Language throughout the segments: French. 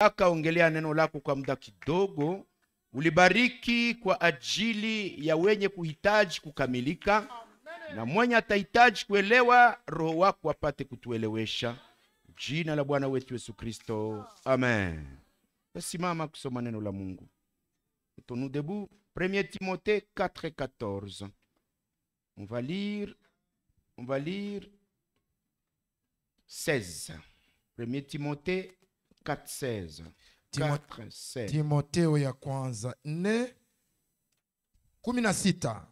nataka ongelea neno lako kwa muda kidogo, ulibariki kwa ajili ya wenye kuhitaji kukamilika na mwenye atahitaji kuelewa, roho wako apate kutuelewesha, jina la Bwana wetu Yesu Kristo Amen. Tasimama kusoma neno la Mungu nous debout 1 Timothée 4:14. et 14. On va lire, on va lire 16. 1 Timothée 4, Timoteo, 4, Timoteo ya kwanza 4 16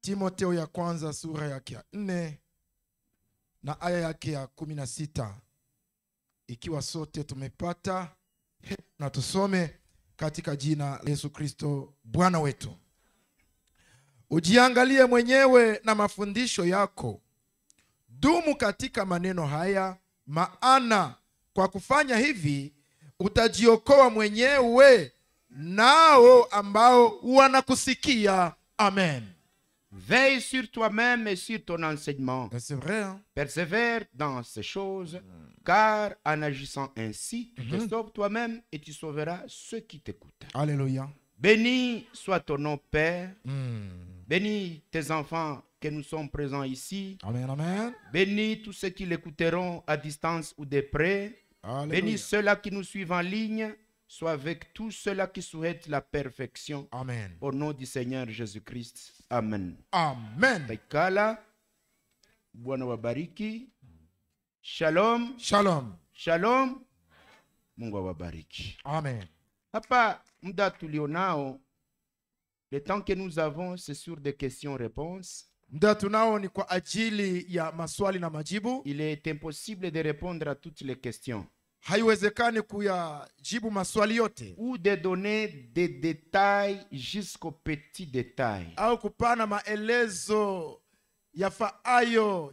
Timoteo ya kwanza sura yake ya 4 na aya yake ya 16 ikiwa sote tumepata na tusome katika jina la Yesu Kristo Bwana wetu. Ujiangalie mwenyewe na mafundisho yako, dumu katika maneno haya amen Veille sur toi-même et sur ton enseignement. Ben, c'est vrai. Hein. Persévère dans ces choses, car en agissant ainsi, tu te mhm. sauves toi-même et tu sauveras ceux qui t'écoutent. Alléluia. Béni soit ton nom, Père. Hmm. béni Bénis tes enfants que nous sommes présents ici. Amen, amen. Bénis tous ceux qui l'écouteront à distance ou de près. Bénis ceux-là qui nous suivent en ligne. Sois avec tous ceux-là qui souhaitent la perfection. Amen. Au nom du Seigneur Jésus-Christ. Amen. Amen. Bekala, Shalom. Shalom. Shalom. Mungu Amen. Hapa muda tulionao, le temps que nous avons, c'est sur des questions-réponses. muda tunao ni kwa ajili ya maswali na majibu. Il est impossible de répondre à toutes les questions haiwezekani kuyajibu maswali yote ou de donner des détails jusqu'au petit détail. au kupana maelezo yafaayo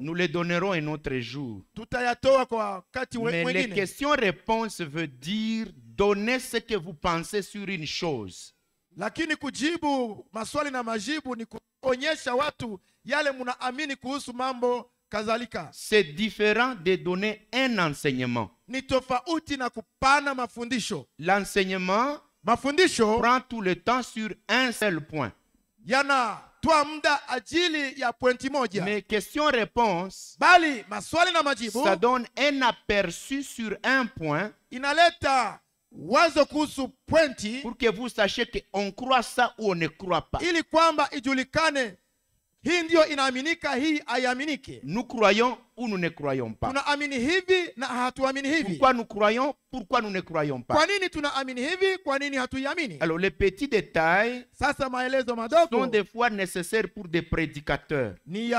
Nous les donnerons un autre jour. Mais les questions-réponses veut dire donner ce que vous pensez sur une chose. C'est différent de donner un enseignement. L'enseignement prend tout le temps sur un seul point. Yana Tunatoa muda ajili ya pointi moja. Mais question réponse. Bali maswali na majibu. Ça donne un aperçu sur un point. Inaleta wazo kuhusu pointi. Pour que vous sachiez que on croit ça ou on ne croit pas. Ili kwamba ijulikane hii ndiyo inaaminika, hii haiaminiki. Nous croyons ou nous ne croyons pas. Pourquoi nous croyons, pourquoi nous ne croyons pas? Alors les petits détails sont des fois nécessaires pour des prédicateurs. Mais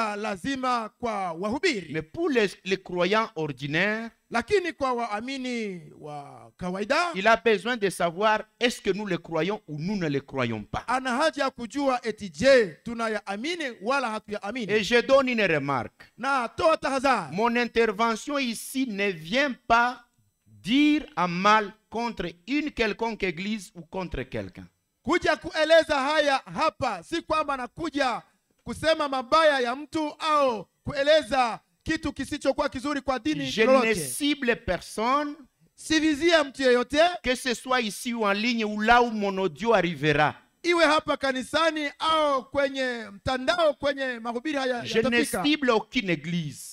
pour les, croyants ordinaires il a besoin de savoir est-ce que nous le croyons ou nous ne les croyons pas et je donne une remarque Belteshazzar. Mon intervention ici ne vient pas dire à mal contre une quelconque église ou contre quelqu'un. Kuja kueleza haya hapa si kwamba nakuja kusema mabaya ya mtu au kueleza kitu kisichokuwa kizuri kwa dini Je ne cible personne. Sivizie mtu yeyote. Que ce soit ici ou en ligne ou là où mon audio arrivera. Iwe hapa kanisani au kwenye mtandao kwenye mahubiri haya Je ne cible aucune église.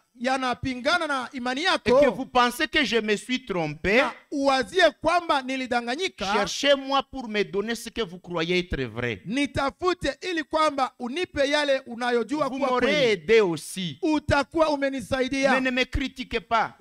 et que vous pensez que je me suis trompé cherchez-moi pour me donner ce que vous croyez être vrai vous m'aurez aidé aussi mais ne me critiquez pas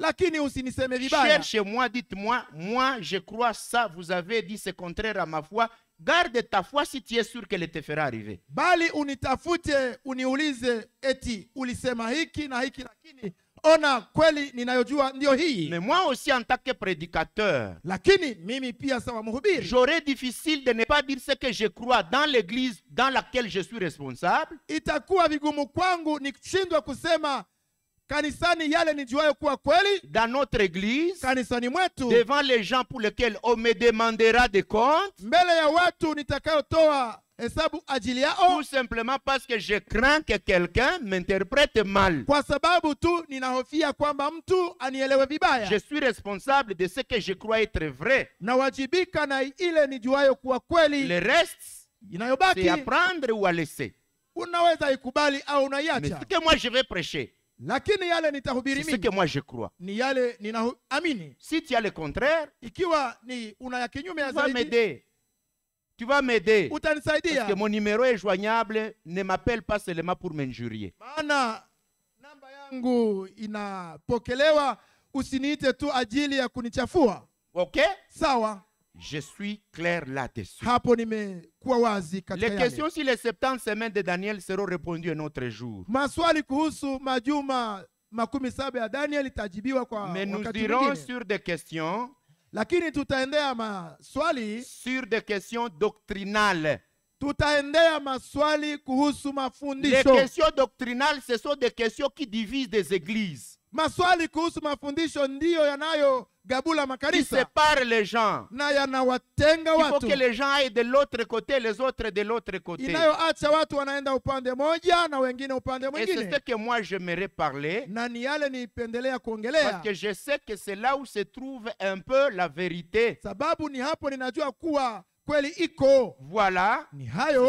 cherchez-moi dites-moi moi je crois ça vous avez dit ce contraire à ma foi Garde ta foi si tu es sûr qu'elle te fera arriver. Bali unitafute uniulize eti ulisema hiki na hiki lakini ona kweli ninayojua ndio hii. Mais moi aussi en tant que prédicateur. Lakini mimi pia sawa mhubiri. J'aurais difficile de ne pas dire ce que je crois dans l'église dans laquelle je suis responsable. Itakuwa vigumu kwangu nishindwa kusema dans notre église devant les gens pour lesquels on me demandera des comptes tout simplement parce que je crains que quelqu'un m'interprète mal je suis responsable de ce que je crois être vrai le reste inayobaki c'est à prendre ou à laisser C'est ce que moi je vais prêcher Lakini yale nitahubiri mimi. C'est ce que moi je crois. Ni yale ninaamini. Si tu as le contraire, ikiwa ni una ya kinyume ya zaidi. Tu vas m'aider. Utanisaidia. Parce que mon numéro est joignable, ne m'appelle pas seulement pour m'injurier. Maana namba yangu inapokelewa, usiniite tu ajili ya kunichafua. Okay? Sawa. Je suis clair là-dessus. Les questions sur les 70 semaines de Daniel seront répondues un autre jour. Mais nous dirons sur des questions sur des questions doctrinales les questions doctrinales ce sont des questions qui divisent des églises maswali kuhusu mafundisho ndiyo yanayogabula makanisa sépare les gens na yanawatenga watu Il que les gens aillent de l'autre côté les autres de l'autre côté inayoacha watu wanaenda upande moja na wengine upande mwingine et c'est que moi j'aimerais parler na ni yale niipendelea kuongelea parce que je sais que c'est là où se trouve un peu la vérité sababu ni hapo ninajua kuwa Voilà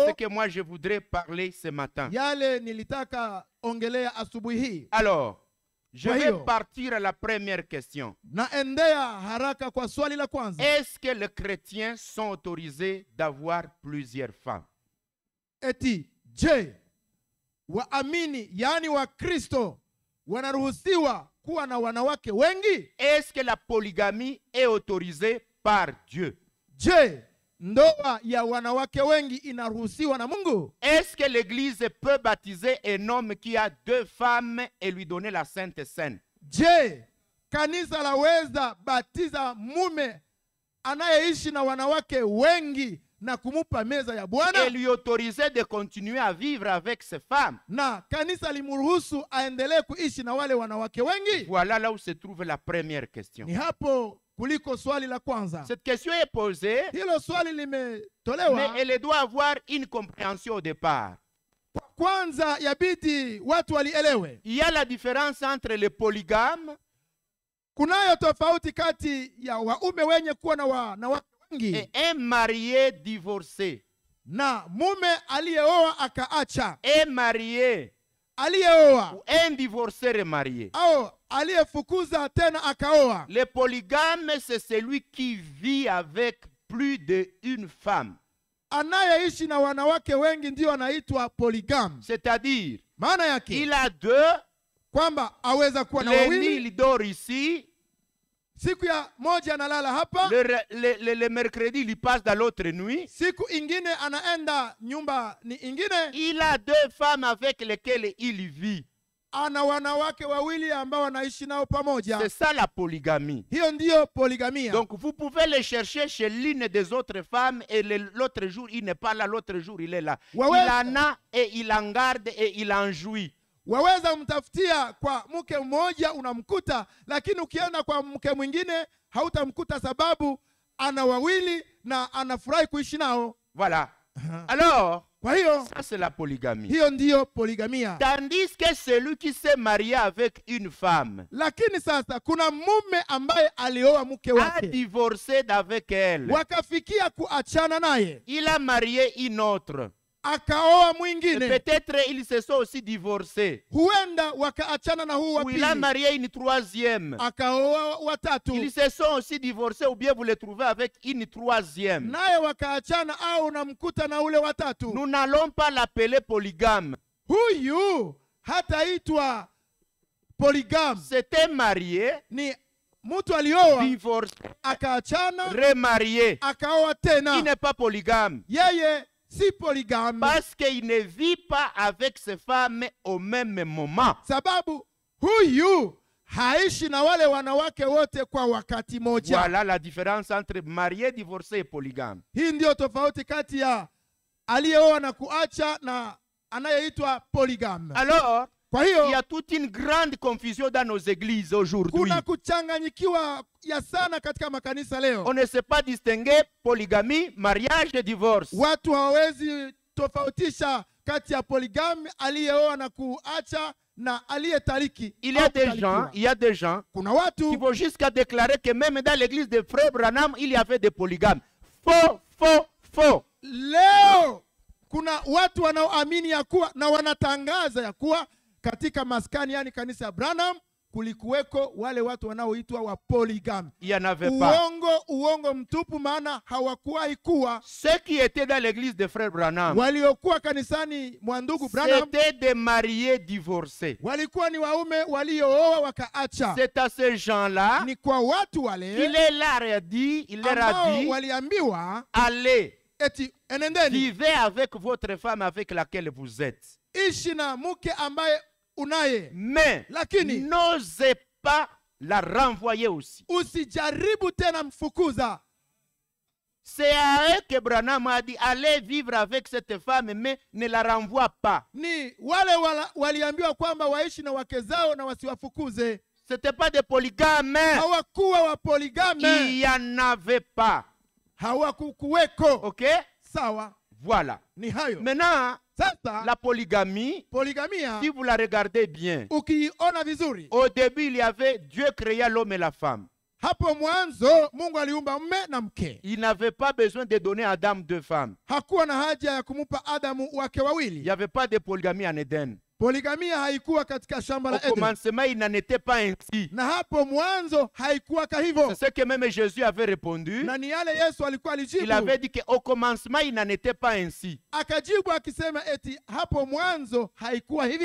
ce que moi je voudrais parler ce matin. yale nilitaka ongelea asubuhi hii Alors, je vais partir à la première question. Est-ce que les chrétiens sont autorisés d'avoir plusieurs femmes? je, yani wa Est-ce que la polygamie est autorisée par Dieu? ndoa ya wanawake wengi inaruhusiwa na Mungu? Est-ce que l'église peut baptiser un homme qui a deux femmes et lui donner la sainte scène Je, kanisa laweza batiza mume anayeishi na wanawake wengi na kumupa meza ya Bwana et lui autoriser de continuer à vivre avec ses femmes. Na kanisa limuruhusu aendelee kuishi na wale wanawake wengi? Voilà là où se trouve la première question. Ni hapo kuliko swali la kwanza. Cette question est posée, hilo swali limetolewa, mais elle doit avoir une compréhension au départ. Kwanza yabidi watu walielewe. Il y a la différence entre le polygame, kunayo tofauti kati ya waume wenye kuwa na wanawake wengi, et un marié divorcé, na mume aliyeoa akaacha, et marié aliyeoa un divorcé remarié au aliyefukuza tena akaoa le polygame c'est celui qui vit avec plus de une femme anayeishi na wanawake wengi ndio anaitwa polygame c'est-à-dire maana yake il a deux kwamba aweza kuwa na wawili ici le, mercredi il passe dans l'autre nuit. Il a deux femmes avec lesquelles il vit. C'est ça la polygamie. Donc vous pouvez le chercher chez l'une des autres femmes et l'autre jour il n'est pas là, l'autre jour il est là. Il en a et il en garde et il en jouit. waweza mtafutia kwa mke mmoja unamkuta, lakini ukienda kwa mke mwingine hautamkuta, sababu ana wawili na anafurahi kuishi nao. Voilà. Alors, kwa hiyo ça c'est la polygamie. Hiyo ndiyo poligamia. Tandis que celui qui s'est marié avec une femme. Lakini sasa kuna mume ambaye alioa mke wake. A divorcé d'avec elle. Wakafikia kuachana naye. Il a marié une autre akaoa mwingine. Peut-être ils se sont aussi divorcés. Huenda wakaachana na huu wa pili. Il marié une troisième. Akaoa watatu. Ils se sont aussi divorcés ou bien vous les trouvez avec une troisième. Naye wakaachana au namkuta na ule watatu. Nous n'allons pas l'appeler polygame. Huyu hataitwa polygame. C'était marié. Ni mtu alioa divorce akaachana remarié akaoa tena. Il n'est pas polygame. Yeye si polygame parce qu'il ne vit pas avec ses femmes au même moment sababu huyu haishi na wale wanawake wote kwa wakati moja voilà la différence entre marié divorcé et polygame hii tofauti kati ya aliyeoa na kuacha na anayeitwa polygame alors kwa hiyo il toute une grande confusion dans nos églises aujourd'hui. Kuna kuchanganyikiwa ya sana katika makanisa leo. On ne sait pas distinguer polygamie, mariage et divorce. Watu hawawezi tofautisha kati ya poligami aliyeoa na kuacha na aliyetariki. Il y a des gens, il y a des gens kuna watu qui vont jusqu'à déclarer que même dans l'église de Frère Branham il y avait des polygames. Faux, faux, faux. Leo kuna watu wanaoamini ya kuwa na wanatangaza ya kuwa katika maskani, yani kanisa ya Branham, kulikuweko wale watu wanaoitwa wa polygame. Uongo, uongo mtupu, maana hawakuwahi kuwa. Ceux qui étaient dans l'église de frère Branham, waliokuwa kanisani mwa ndugu Branham, c'était des mariés divorcés, walikuwa ni waume waliooa wakaacha. C'est à ces gens-là, ni kwa watu wale, il est là a dit, il leur a dit, waliambiwa allez, eti enendeni, vivez avec votre femme avec laquelle vous êtes, ishi na mke ambaye unaye mais lakini n'ose pas la renvoyer aussi usijaribu tena mfukuza c'est à eux que Branham a dit allez vivre avec cette femme mais ne la renvoie pas. Ni wale wala, waliambiwa kwamba waishi na wake zao na wasiwafukuze. C'était pas des polygames. Hawakuwa wa polygame. Il y en avait pas. Hawakukuweko. OK? Sawa. Voilà. Ni hayo. Maintenant, la polygamie, hein, si vous la regardez bien, au début il y avait Dieu créa l'homme et la femme. Il n'avait pas besoin de donner à Adam deux femmes. Il n'y avait pas de polygamie en Éden. Au Commencement il n'en était pas ainsi. C'est ce que même Jésus avait répondu. Il avait dit que au commencement il n'en était pas ainsi.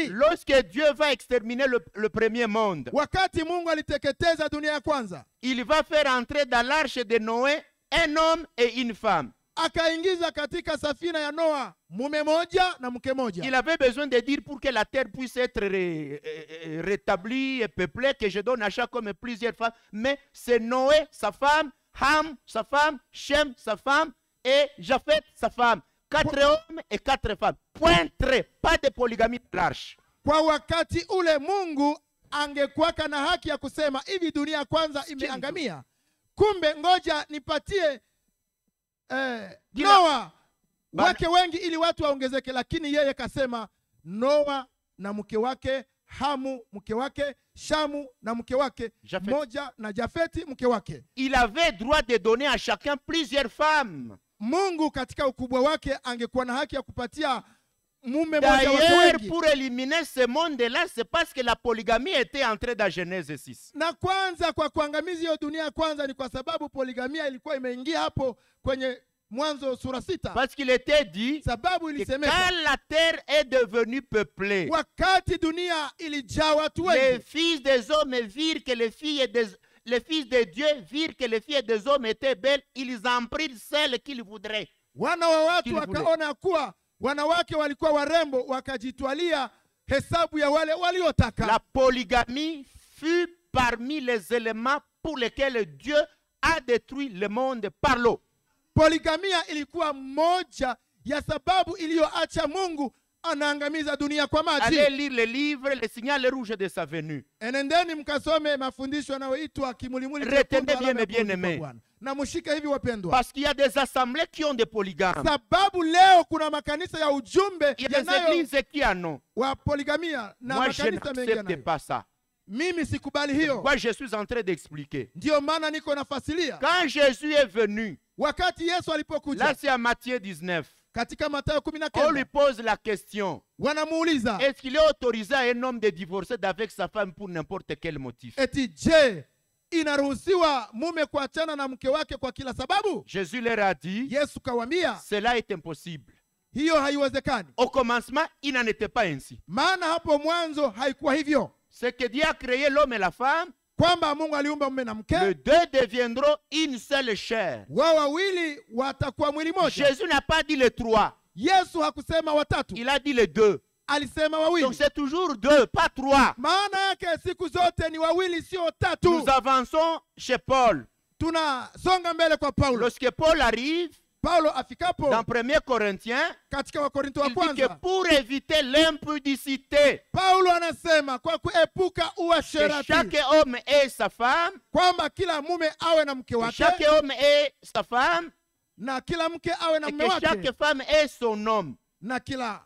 Lorsque Dieu va exterminer le, premier monde. Il va faire entrer dans l'arche de Noé un homme et une femme akaingiza katika safina ya Noa na mke Il avait besoin de dire pour que la terre puisse être rétablie et peuplée que je donne à chaque homme plusieurs femmes. Mais c'est Noé, sa femme, Ham, sa femme, Shem, sa femme et Japhet, sa femme. Quatre hommes et quatre femmes. Point très, pas de polygamie large. Kwa wakati ule Mungu angekuwaka na haki ya kusema hivi, dunia kwanza imeangamia, kumbe ngoja nipatie eh, Noa wake wengi ili watu waongezeke, lakini yeye kasema Noa na mke wake Hamu mke wake, Shamu na mke wake Jafet. moja na Jafeti mke wake. Il avait droit de donner à chacun plusieurs femmes. Mungu katika ukubwa wake angekuwa na haki ya kupatia D'ailleurs, pour éliminer ce monde-là, c'est parce que la polygamie était entrée dans Genèse 6. Parce qu'il était dit quand la terre est devenue peuplée. Les fils des hommes virent que les filles des les fils de Dieu virent que les filles des hommes étaient belles, ils en prirent celles qu'ils voudraient. wanawake walikuwa warembo wakajitwalia hesabu ya wale waliotaka. La polygamie fut parmi les éléments pour lesquels Dieu a détruit le monde par l'eau. Poligamia ilikuwa moja ya sababu iliyoacha Mungu anaangamiza dunia kwa maji. Allez lire le livre Le signal rouge de sa venue. Enendeni mkasome mafundisho yanayoitwa kimulimuli. Retenez bien mes bien-aimés. Na mshike hivi wapendwa. Parce qu'il y a des assemblées qui ont des polygames. Sababu leo kuna makanisa ya ujumbe yanayo qui en wa polygamia na makanisa mengi yanayo. pas ça. Mimi sikubali hiyo. Moi je suis en train d'expliquer. Ndio maana niko nafasilia. Quand Jésus est venu. Wakati Yesu alipokuja. Là c'est à Matthieu 19. On lui pose la question. Est-ce qu'il est autorisé à un homme de divorcer d'avec sa femme pour n'importe quel motif? jésus leur a dit cela est impossible au commencement il n'en était pas ainsi maana ce que dieu a créé l'homme et la femme les deux deviendront une seule chair. Jésus n'a pas dit les trois. Il a dit les deux. Donc c'est toujours deux, pas trois. Nous avançons chez Paul. Lorsque Paul arrive, Paulo afikapo dans 1 Corinthiens katika Wakorintho wa kwanza pour éviter l'impudicité Paulo anasema kwa kuepuka uasherati chaque homme et sa femme kwamba kila mume awe na mke wake chaque homme et sa femme na kila mke awe na mume wake chaque femme et son homme na kila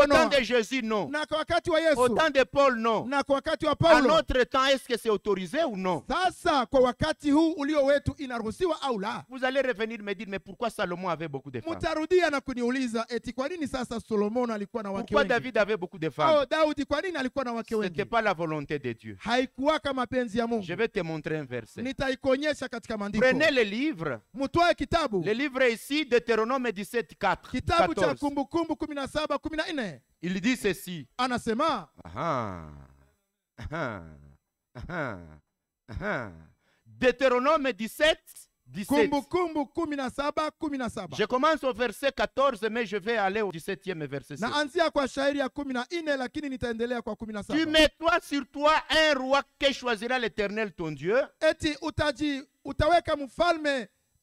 Au temps de Jésus, non. Au temps de Paul, non. À notre temps, est-ce que c'est autorisé ou non Sasa kwa wakati huu ulio wetu inaruhusiwa au la? Vous allez revenir me dire, mais pourquoi Salomon avait beaucoup de femmes na kuniuliza eti kwa nini sasa Solomon alikuwa Pourquoi David avait beaucoup de femmes oh, Daudi kwa nini alikuwa na wake Ce n'était pas la volonté de Dieu. Je vais te montrer un verset. Prenez le livre. Le livre ici, Deutéronome 17, 4. 14. il dit ceci anasema aha, aha, aha, Deutéronome 17 Je commence au verset 14, mais je vais aller au 17e verset. Tu mets toi sur toi un roi que choisira l'Éternel ton Dieu.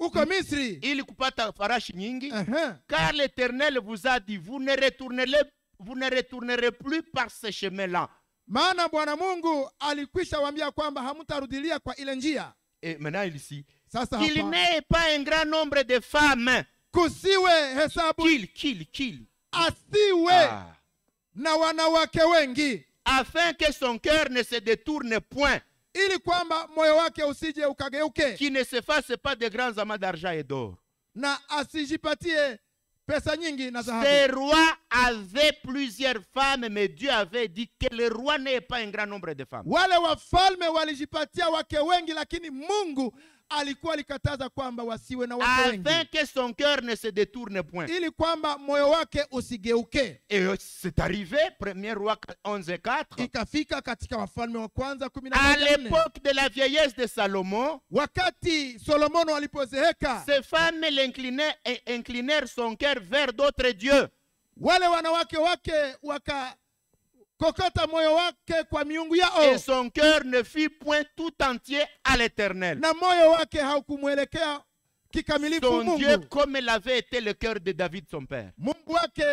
uko ili kupata farashi nyingi. uh -huh. Car l'Éternel vous a dit vous ne retournerez, vous ne retournerez plus par ce chemin-là. Maana Bwana Mungu alikwisha waambia kwamba hamtarudilia kwa ile njia. Et maintenant ici, sasa il n'est pas un grand nombre de femmes kusiwe hesabu kill, kill, kill. asiwe ah. na wanawake wengi afin que son cœur ne se détourne point ili kwamba moyo wake usije ukageuke, qui ne se fasse pas de grands amas d'argent et d'or, na asijipatie pesa nyingi na dhahabu. C'est roi avait plusieurs femmes, mais Dieu avait dit que le roi n'ait pas un grand nombre de femmes. Wale wafalme walijipatia wake wengi, lakini Mungu alikuwa alikataza kwamba wasiwe na wake wengi, afin que son cœur ne se détourne point, ili kwamba moyo wake usigeuke. Et euh, c'est arrivé, premier roi 11:4, ikafika katika Wafalme wa Kwanza 11:4. À l'époque de la vieillesse de Salomon, wakati Solomono alipozeeka, ces femmes l'inclinèrent son cœur vers d'autres dieux wale wanawake wake waka kokota moyo wake kwa miungu yao et son cœur ne fit point tout entier à l'éternel na moyo wake haukumwelekea kikamilifu Mungu Dieu comme l'avait été le cœur de David son père Mungu wake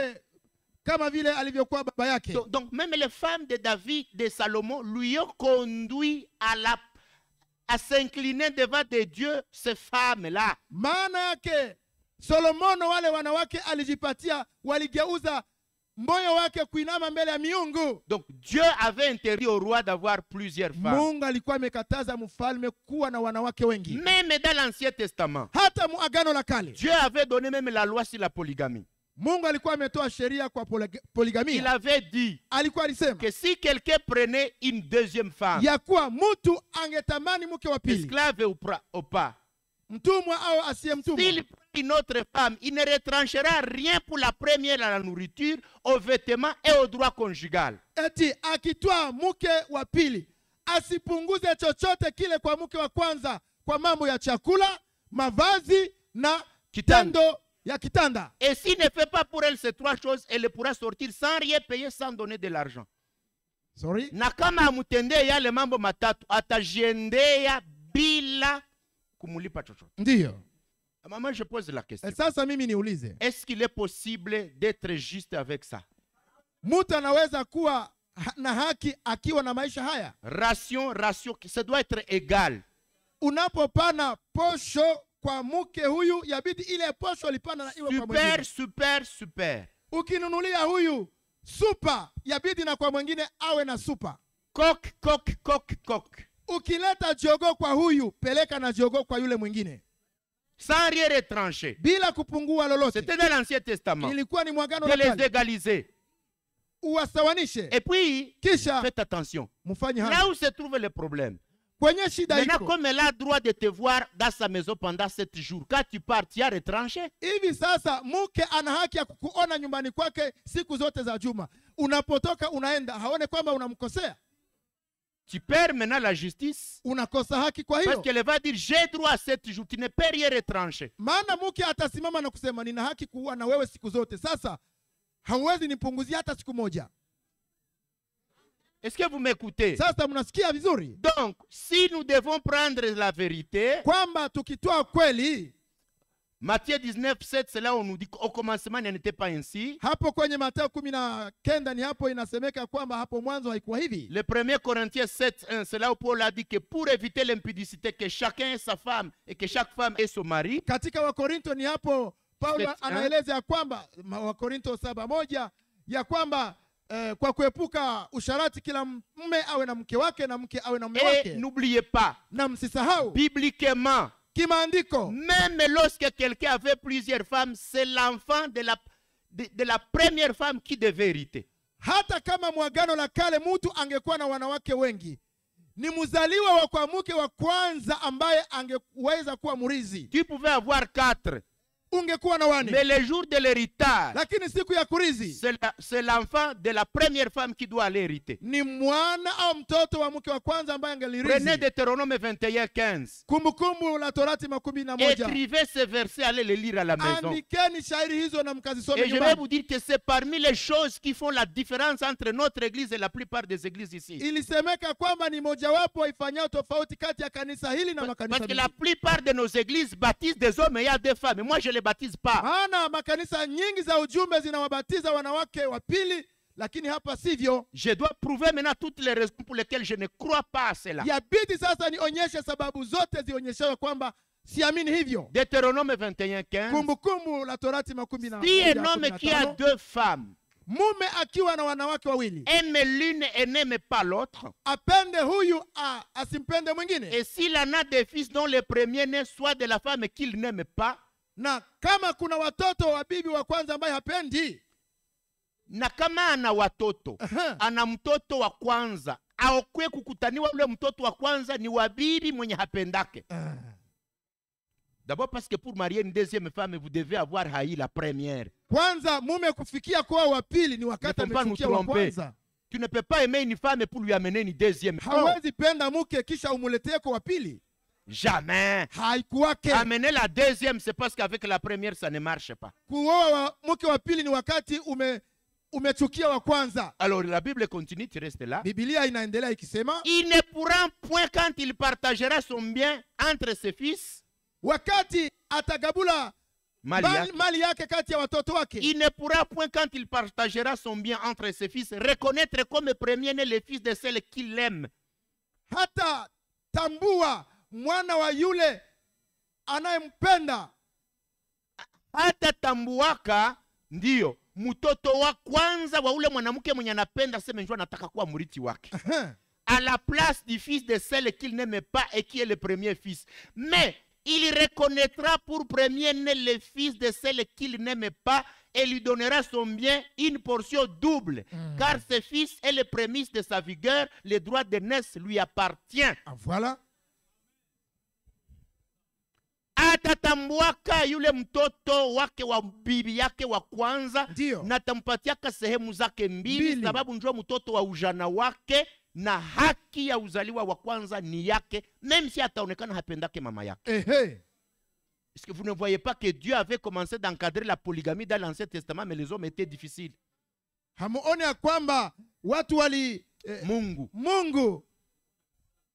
kama vile alivyokuwa baba yake donc, donc même les femmes de David de Salomon lui ont conduit à la à s'incliner devant des dieux ces femmes là maana yake Solomono wale wanawake alijipatia waligeuza moyo wake kuinama mbele ya miungu. Donc Dieu avait interdit au roi d'avoir plusieurs femmes. Mungu alikuwa amekataza mfalme kuwa na wanawake wengi. Même dans l'Ancien Testament. Hata muagano la Kale. Dieu avait donné même la loi sur la polygamie. Mungu alikuwa ametoa sheria kwa poligamia. Il avait dit alikuwa alisema que si quelqu'un prenait une deuxième femme, ya kuwa mtu angetamani mke wa pili, esclave ou pas mtumwa au S'il prend une autre femme, il ne retranchera rien pour la première à la nourriture, aux vêtements et aux droits conjugal. et akitwaa muke wa pili asipunguze chochote kile kwa mke wa kwanza kwa mambo ya chakula, mavazi na kitendo ya kitanda. Et s'il ne fait pas pour elle ces trois choses, elle pourra sortir sans rien payer, sans donner de l'argent. Na kama amutendee yale mambo matatu bila kumlipa chochote. Ndiyo. Ah, maman, je pose la question. Eh, sasa mimi niulize, est-ce qu'il est possible d'être juste avec ça? Mtu anaweza kuwa na haki akiwa na maisha haya? Ration, ration, ça doit être égal. Unapopana posho kwa mke huyu, yabidi ile posho lipana na iwe kwa mwingine. Super, super, super. Ukinunulia huyu super, yabidi na kwa mwingine awe na super. Kok, kok, kok, kok ukileta jogo kwa huyu peleka na jogo kwa yule mwingine sans rien retrancher. Bila kupungua lolote. C'était dans l'Ancien Testament. Ilikuwa ni mwagano la kale. les égaliser. Uwasawanishe. Et puis, kisha faites attention. Mufanye hapo. Là où se trouve le problème. Kwenye shida Maintenant, iko. comme elle a droit de te voir dans sa maison pendant sept jours, quand tu pars, tu as retranché. Hivi sasa mke ana haki ya kukuona nyumbani kwake siku zote za juma. Unapotoka unaenda, haone kwamba unamkosea tu perds maintenant la justice. Unakosa haki kwa hiyo. Parce qu'elle va dire j'ai droit à sept jour tu ne peux rien retrancher. Maana mke atasimama na kusema nina haki kuwa na wewe siku zote. Sasa hauwezi nipunguzia hata siku moja. Est-ce que vous m'écoutez? Sasa mnasikia vizuri? Donc, si nous devons prendre la vérité, kwamba tukitoa kweli Matthieu 19, 7, c'est là où on nous dit qu'au commencement, il n'était pas ainsi. Hapo kwenye Mathayo 19 ni hapo inasemeka kwamba hapo mwanzo haikuwa hivi. Le premier Corinthiens 7, 1, c'est là où Paul a dit que pour éviter l'impudicité que chacun ait sa femme et que chaque femme ait son mari. Katika Wakorinto ni hapo Paul anaeleza ya kwamba Wakorinto 7:1 ya kwamba eh, kwa kuepuka usharati kila mume awe na mke wake na mke awe na mume wake. N'oubliez pas. Na msisahau. Bibliquement Même lorsque quelqu'un avait plusieurs femmes, c'est l'enfant de la, de, la première femme qui devait hériter. hata kama mwagano la kale mtu angekuwa na wanawake wengi ni mzaliwa wa kwa mke wa kwanza ambaye angeweza kuwa mrizi tu pouvais avoir quatre mais le jour de l'héritage, c'est l'enfant de la première femme qui doit aller hériter. Prenez Deutéronome 21:15. Écrivez ce verset, allez le lire à la maison. Et je vais vous dire que c'est parmi les choses qui font la différence entre notre église et la plupart des églises ici. Parce que la plupart de nos églises baptisent des hommes et il y a des femmes. moi je les baptise pas. Hana makanisa nyingi za ujumbe zinawabatiza wanawake wa pili lakini hapa sivyo. Je dois prouver maintenant toutes les raisons pour lesquelles je ne crois pas à cela. Yabidi sasa nionyeshe sababu zote zionyeshayo kwamba siamini hivyo. Deuteronome 21:15. Kumbukumbu la Torati makumi na Si un homme qui a deux femmes mume akiwa na wanawake wawili, aime l'une et n'aime pas l'autre, apende huyu a, asimpende mwingine, et s'il en a des fils dont le premier n'est soit de la femme qu'il n'aime pas na kama kuna watoto wa bibi wa kwanza ambaye hapendi, na kama ana watoto uh -huh. ana mtoto wa kwanza aokwe kukutaniwa, ule mtoto wa kwanza ni wa bibi mwenye hapendake Aha. D'abord parce que pour marier une deuxième femme, vous devez avoir haï la première. Kwanza mume kufikia kwa wa pili ni wakati amefikia wa kwanza. Tu ne peux pas aimer une femme pour lui amener une deuxième. Hawezi penda mke kisha umuletee kwa wa pili. Jamais. Amener la deuxième, c'est parce qu'avec la première, ça ne marche pas. Alors la Bible continue, tu restes là. Il ne pourra point quand il partagera son bien entre ses fils. Il ne pourra point quand il partagera son bien entre ses fils reconnaître comme premier-né les fils de celle qu'il aime. Hata tambua wa kwanza à la place du fils de celle qu'il n'aime pas et qui est le premier fils mais il reconnaîtra pour premier né le fils de celle qu'il n'aime pas et lui donnera son bien une portion double, hmm. car ce fils est le prémisse de sa vigueur, le droit de naissance lui appartient. Ah, voilà. atatambuaka yule mtoto wake wa bibi yake wa kwanza Dio. na sehemu zake mbili, sababu njua mtoto wa ujana wake na haki ya uzaliwa wa kwanza ni yake, même si ataonekana hapendake mama yake. Eh, hey. Est-ce que vous ne voyez pas que Dieu avait commencé d'encadrer la polygamie dans l'Ancien Testament, mais les hommes étaient difficiles? Hamuone ya kwamba watu wali eh, Mungu Mungu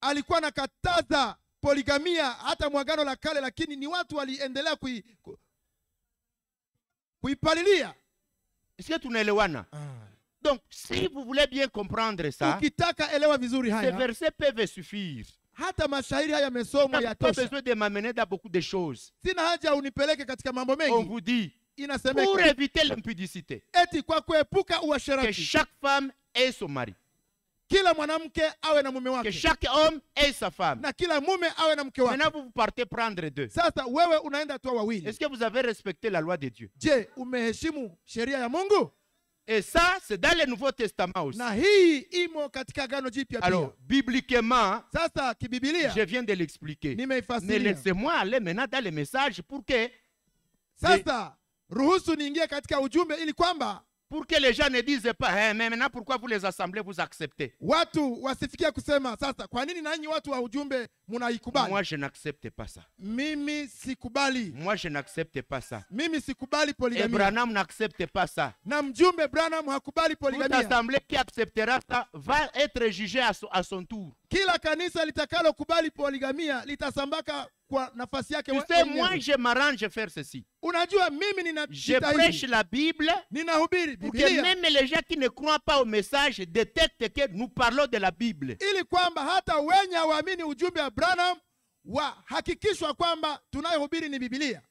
alikuwa nakataza poligamia hata mwagano la kale, lakini ni watu waliendelea kui, kuipalilia. Est-ce que tunaelewana? Ah. Donc si vous voulez bien comprendre ça, ukitaka elewa vizuri haya, ces versets peuvent suffire hata mashairi haya yamesomwa yatosha. besoin de m'amener dans beaucoup de choses. Sina haja unipeleke katika mambo mengi. On vous dit inasemeka, pour éviter l'impudicité, eti kwa kuepuka uasherati, que chaque femme ait son mari kila mwanamke awe na mume wake. Que chaque homme ait sa femme. Na kila mume awe na mke wake. Maintenant vous partez prendre deux. Sasa wewe unaenda toa wawili. Est-ce que vous avez respecté la loi de Dieu? Je, umeheshimu sheria ya Mungu? Et ça, c'est dans le Nouveau Testament aussi. Na hii imo katika Agano Jipya pia. Alors, bibliquement, sasa kibibilia, je viens de l'expliquer. Mais laissez-moi aller maintenant dans le message pour que sasa les... ruhusu niingie katika ujumbe ili kwamba pour que les gens ne disent pas hey, hein, mais maintenant pourquoi vous les assemblez vous acceptez watu wasifikia kusema sasa kwa nini nanyi watu wa ujumbe munaikubali moi je n'accepte pas ça mimi sikubali moi je n'accepte pas ça mimi sikubali polygamie Branham n'accepte pas ça na mjumbe Branham hakubali polygamie toute assemblée qui acceptera ça va être jugée à, à son tour Kila kanisa litakalokubali poligamia litasambaka kwa nafasi yake. Tu sais, moi je m'arrange faire ceci. Unajua mimi nina je prêche la Bible. Ninahubiri Biblia. que même les gens qui ne croient pas au message détectent que nous parlons de la Bible. Ili kwamba hata wenye hawaamini ujumbe wa Branham wahakikishwa kwamba tunayohubiri ni Biblia.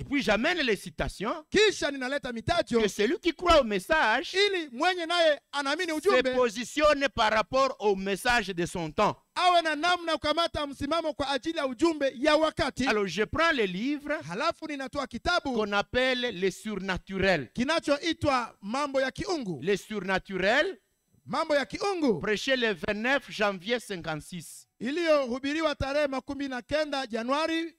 Et puis j'amène les citations. Que celui qui croit au message. Se positionne par rapport au message de son temps. Alors je prends les livres. Qu'on appelle les surnaturels. surnaturel Les surnaturels. Prêché le 29 janvier 56. un tarehe kenda Januari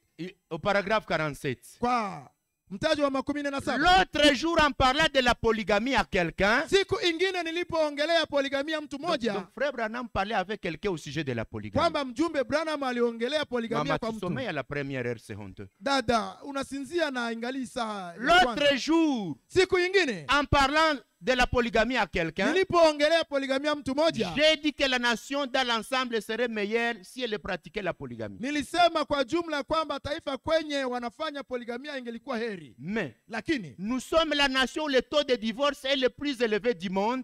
au paragraphe 47. Quoi? L'autre jour, en parlant de la polygamie à quelqu'un, Frère Branham parlait avec quelqu'un au sujet de la polygamie. Maman, tu sommeilles à la première heure, c'est honteux. L'autre jour, en parlant de la polygamie à quelqu'un, j'ai dit que la nation dans l'ensemble serait meilleure si elle pratiquait la polygamie. Mais, nous sommes la nation où le taux de divorce est le plus élevé du monde.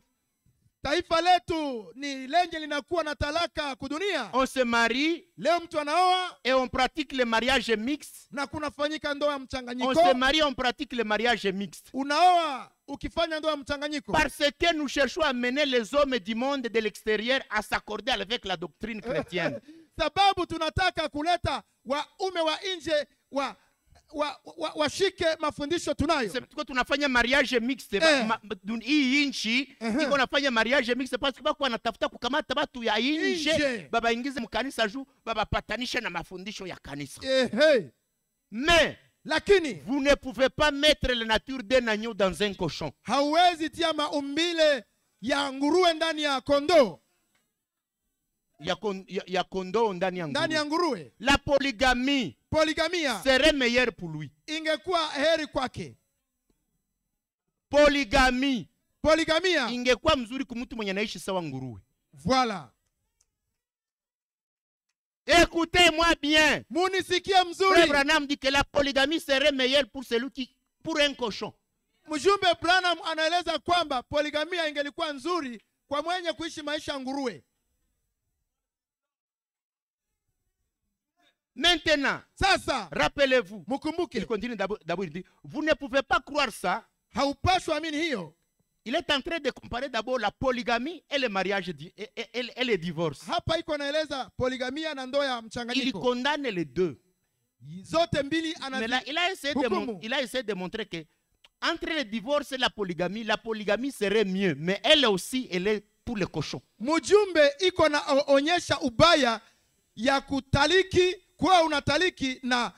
Taifa letu ni lenye linakuwa na talaka kudunia. On se marie. Leo mtu anaoa. Et on pratique le mariage mixte. Na kunafanyika ndoa ya mchanganyiko. On se marie, on pratique le mariage mixte. Unaoa ukifanya ndoa mchanganyiko. Parce que nous cherchons à mener les hommes du monde de l'extérieur à s'accorder avec la doctrine chrétienne. Sababu tunataka kuleta waume wa nje wa washike wa, wa mafundisho tunayo tuko tunafanya mariage mixte eh. Ma, hii uh -huh. iko nafanya mariage mixte parce bako wanatafuta kukamata watu ya baba ingize mkanisa baba babapatanishe na mafundisho ya kanisa eh, hey. mais lakini vous ne pouvez pas mettre la nature d'un agneau dans un cochon hauwezi tia maumbile ya nguruwe ndani ya kondo ya, kon, ya, ya kondoo ndani ya nguruwe. ndani ya nguruwe la polygamie Polygamia serait meilleure pour lui. Ingekuwa heri kwake. Poligami. Polygamia. ingekuwa mzuri kumtu mwenye anaishi sawa nguruwe. Voilà. Écoutez-moi bien. Munisikie mzuri. Frère Branham dit que la polygamie serait meilleure pour celui qui pour un cochon. Mjumbe Branham anaeleza kwamba polygamia ingelikuwa nzuri kwa mwenye kuishi maisha nguruwe. Maintenant, ça. rappelez-vous, il continue d'abord, il dit, vous ne pouvez pas croire ça. Il est en train de comparer d'abord la polygamie et le mariage et, et, et, le divorce. Il condamne les deux. Mais là, il a essayé de, montrer que entre le divorce et la polygamie, la polygamie serait mieux, mais elle aussi, elle est pour les cochons. Mujumbe iko onyesha ubaya ya kuwa unataliki na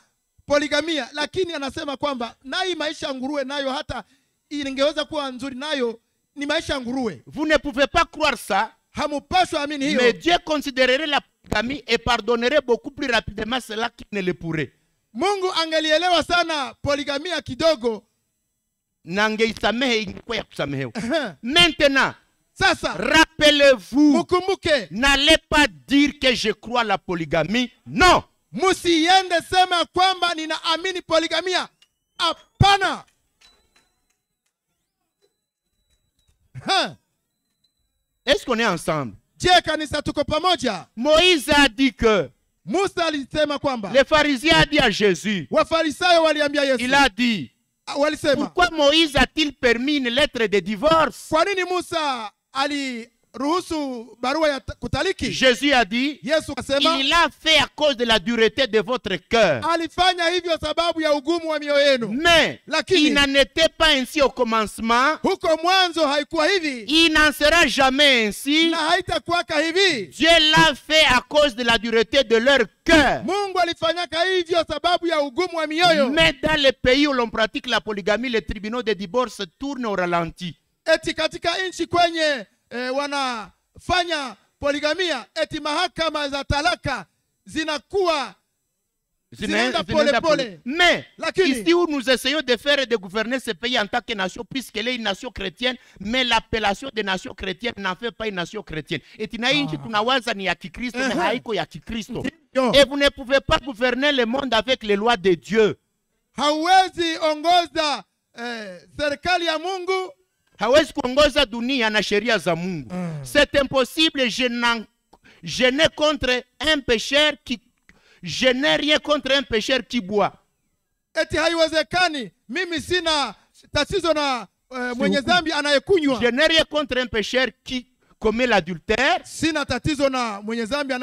poligamia, lakini anasema kwamba nayo maisha ya nguruwe nayo hata ingeweza kuwa nzuri, nayo ni maisha ya nguruwe. Vous ne pouvez pas croire ça, hamupashwa amini hiyo. Mais Dieu considérerait la polygamie et pardonnerait beaucoup plus rapidement cela qui ne le pourrait. Mungu angelielewa sana poligamia kidogo na angeisamehe, ingekuwa ya kusamehewa. Maintenant sasa, rappelez-vous, mukumbuke, n'allez pas dire que je crois la polygamie. Non, Msiende sema ya kwamba ninaamini poligamia. Hapana. Est-ce qu'on est ensemble? Je, kanisa tuko pamoja? Moïse a dit que Musa alisema kwamba les pharisiens a dit à Jésus. Wafarisayo waliambia Yesu. Il a dit ah, walisema. Pourquoi Moïse a-t-il permis une lettre de divorce? Kwa nini Musa ali Jésus a dit, il l'a fait à cause de la dureté de votre cœur. Mais il n'en était pas ainsi au commencement. Il n'en sera jamais ainsi. Dieu l'a fait à cause de la dureté de leur cœur. Mais dans les pays où l'on pratique la polygamie, les tribunaux de divorce tournent au ralenti. e, wanafanya poligamia, eti mahakama za talaka zinakuwa Mais ici où nous essayons de faire et de gouverner ce pays en tant que nation, puisqu'elle est une nation chrétienne, mais l'appellation de nation chrétienne n'en fait pas une nation chrétienne. Et ah. uh-huh. Et vous ne pouvez pas gouverner le monde avec les lois de Dieu. Hawezi ongoza eh, serikali ya Mungu hawezi kuongoza dunia na sheria za Mungu mm. c'est impossible je n'ai je contre un pécheur qui je n'ai rien contre un pécheur qui boit eti haiwezekani mimi sina tatizo na uh, mwenye dhambi anayekunywa je n'ai rien contre un pécheur qui commet l'adultère sina tatizo na mwenye dhambi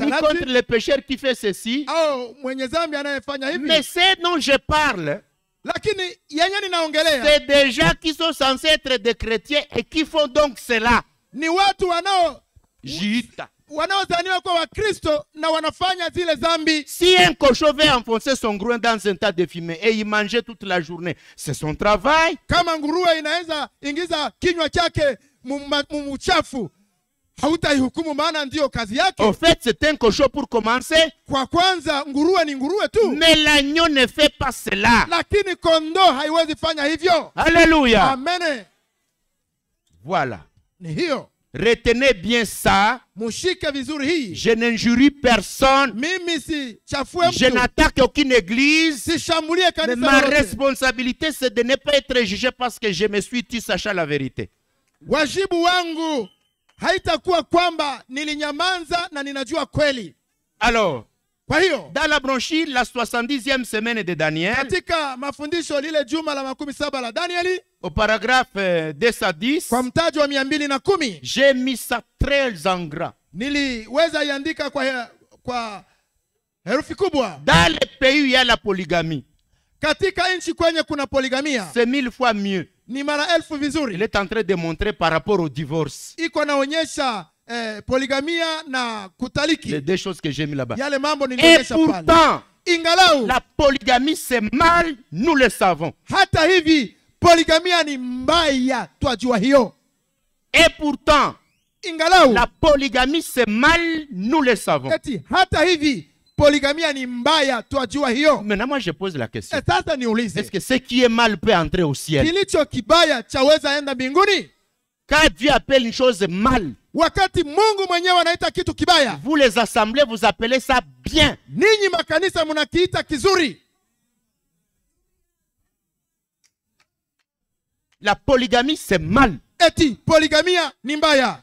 ni contre le pécheur qui fait ceci au mwenye dhambi anayefanya hivi mais c'est dont je parle Lakini yenye ninaongelea. C'est des gens qui sont censés être des chrétiens et qui font donc cela. Ni watu wanao jiita wanaodhaniwa kwa Wakristo na wanafanya zile zambi. Si un cochon veut enfoncer son groin dans un tas de fumée et y manger toute la journée, c'est son travail. Kama nguruwe inaweza ingiza kinywa chake mumuchafu en kazi fait, c'est un cochon pour commencer. tu. Mais l'agneau ne fait pas cela. hivyo. Alléluia. amene Voilà. Retenez bien ça. Je n'injurie personne. Je n'attaque aucune église. Mais ma responsabilité c'est de ne pas être jugé parce que je me suis tu sachant la vérité. haitakuwa kwamba nilinyamanza na ninajua kweli. Alors, kwa hiyo dans la branchie la 70e semaine de Daniel, katika mafundisho lile juma la makumi saba la Danieli, au paragraphe 210, euh, kwa mtaji wa 210, j'ai mis sa très en gras, niliweza iandika kwa, kwa herufi kubwa, dans le pays où il y a la polygamie, katika nchi kwenye kuna poligamia, c'est mille fois mieux Il est en train de montrer par rapport au divorce. Eh, Les deux choses que j'ai mis là-bas. Et pourtant, la polygamie c'est mal, nous le savons. Et pourtant, la polygamie c'est mal, nous le savons polygamie ni mbaya, twajua hiyo. Maintenant moi je pose la question. Sasa niulize. Est-ce que ce qui est mal peut entrer au ciel? Kilicho kibaya chaweza enda mbinguni? Quand Dieu appelle une chose mal, wakati Mungu mwenyewe anaita kitu kibaya, vous les assemblées vous appelez ça bien. Ninyi makanisa mnakiita kizuri. La polygamie c'est mal. Eti polygamia ni mbaya.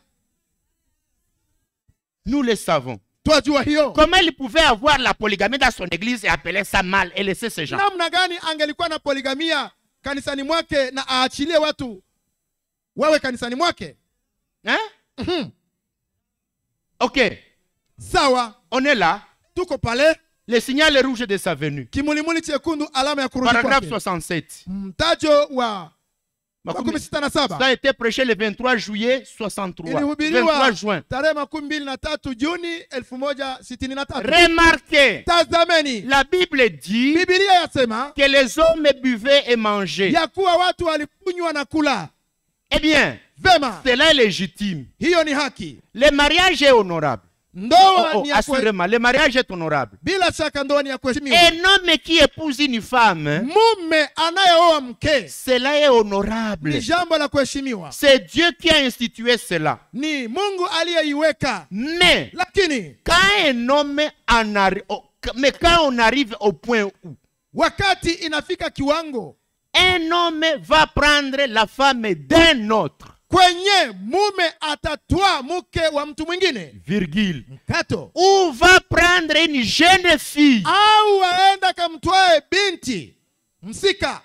Nous le savons. Toi, tu vois, yo. Comment il pouvait avoir la polygamie dans son église et appeler ça mal et laisser ces gens Namna gani angelikuwa na polygamia kanisani mwake na aachilie watu wawe kanisani mwake Hein mhm. Ok. Ça OK on est là tuko pale le signal rouges de sa venue kimulimuli chekundu alama ya kurudi paragraph 67 Tajo wa ça a été prêché le 23 juillet 63 23 juin remarquez la bible dit que les hommes buvaient et mangeaient eh bien vema cela est légitime le mariage est honorable Oh, oh, assurez le mariage est honorable un homme qui épouse une femme cela est honorable c'est dieu qui a institué cela mais quand un homme mais quand on arrive au point où wakati inafika kiwango un homme va prendre la femme d'un autre kwenye mume atatwa mke wa mtu mwingine virgule mkato ou va prendre une jeune fille au aenda kamtwae binti msika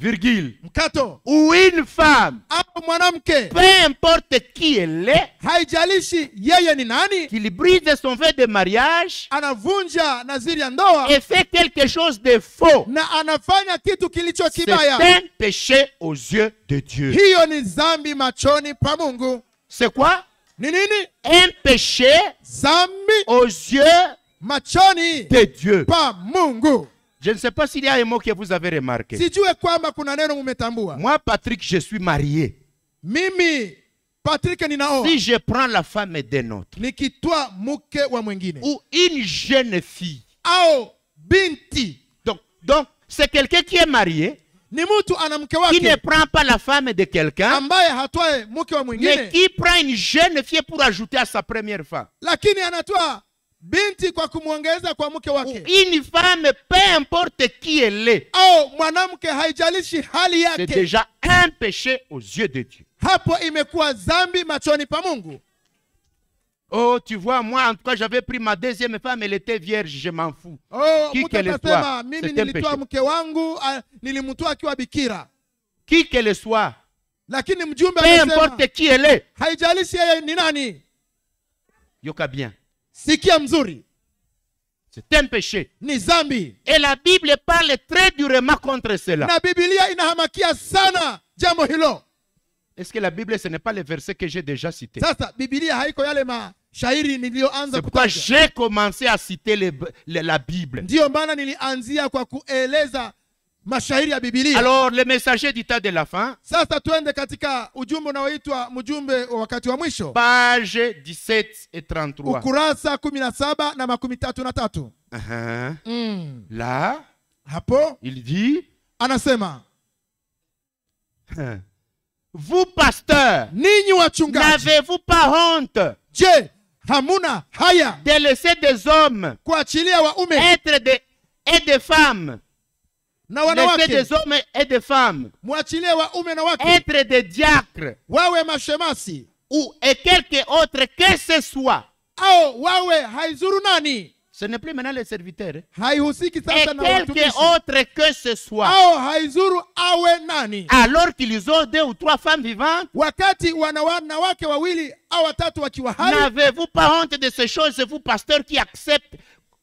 virgule mkato ou une femme au mwanamke peu importe qui elle est haijalishi yeye ni nani qu'il brise son vœu de mariage anavunja naziri ya ndoa et fait quelque chose de faux na anafanya kitu kilicho kibaya c'est un péché aux yeux de Dieu hiyo ni zambi machoni pa Mungu c'est quoi ni nini un péché zambi aux yeux machoni de Dieu pa Mungu je ne sais pas s'il y a un mot que vous avez remarqué. Moi Patrick, je suis marié. Mimi Patrick Si je prends la femme d'un autre. Ou une jeune fille. Donc c'est quelqu'un qui est marié. Qui ne prend pas la femme de quelqu'un. Mais qui prend une jeune fille pour ajouter à sa première femme. Lakini Binti kwa kumwongeza kwa mke wake. Une femme peu importe qui elle est. oh mwanamke haijalishi hali yake. C'est déjà un péché aux yeux de Dieu. Hapo imekuwa zambi machoni pa Mungu. Oh, tu vois, moi, en tout cas, j'avais pris ma deuxième femme, elle était vierge, je m'en fous. Oh, qui qu'elle soit, c'était péché. mke wangu, nilimtoa bikira. Qui qu'elle soit. Lakini mjumbe Peu importe qui elle est. Haijalishi ni Yoka bien sikia mzuri c'est un péché ni zambi et la bible parle très durement contre cela na biblia inahamakia sana jambo hilo est-ce que la bible ce n'est pas les versets que j'ai déjà cités sasa biblia haiko yale ma shairi niliyoanza kutaja j'ai commencé à citer le, les, la bible ndio maana nilianzia kwa kueleza mashairi ya Biblia. Alors le messager du temps de la fin. Sasa twende katika ujumbe unaoitwa mjumbe wa wakati wa mwisho. Page 17 et 33. Ukurasa 17 na 33. tatu na Uh -huh. mm. La hapo il dit anasema hein. vous pasteurs, ninyi wachungaji n'avez-vous pas honte je hamuna haya de laisser des hommes kuachilia waume être de, et des femmes entre des hommes et des femmes être entre des diacres ou et quelque autre que ce soit ce n'est plus maintenant les serviteurs et sasa quelque autre que ce soit alors qu'ils ont deux ou trois femmes vivantes n'avez-vous pas honte de ces choses vous pasteurs qui acceptent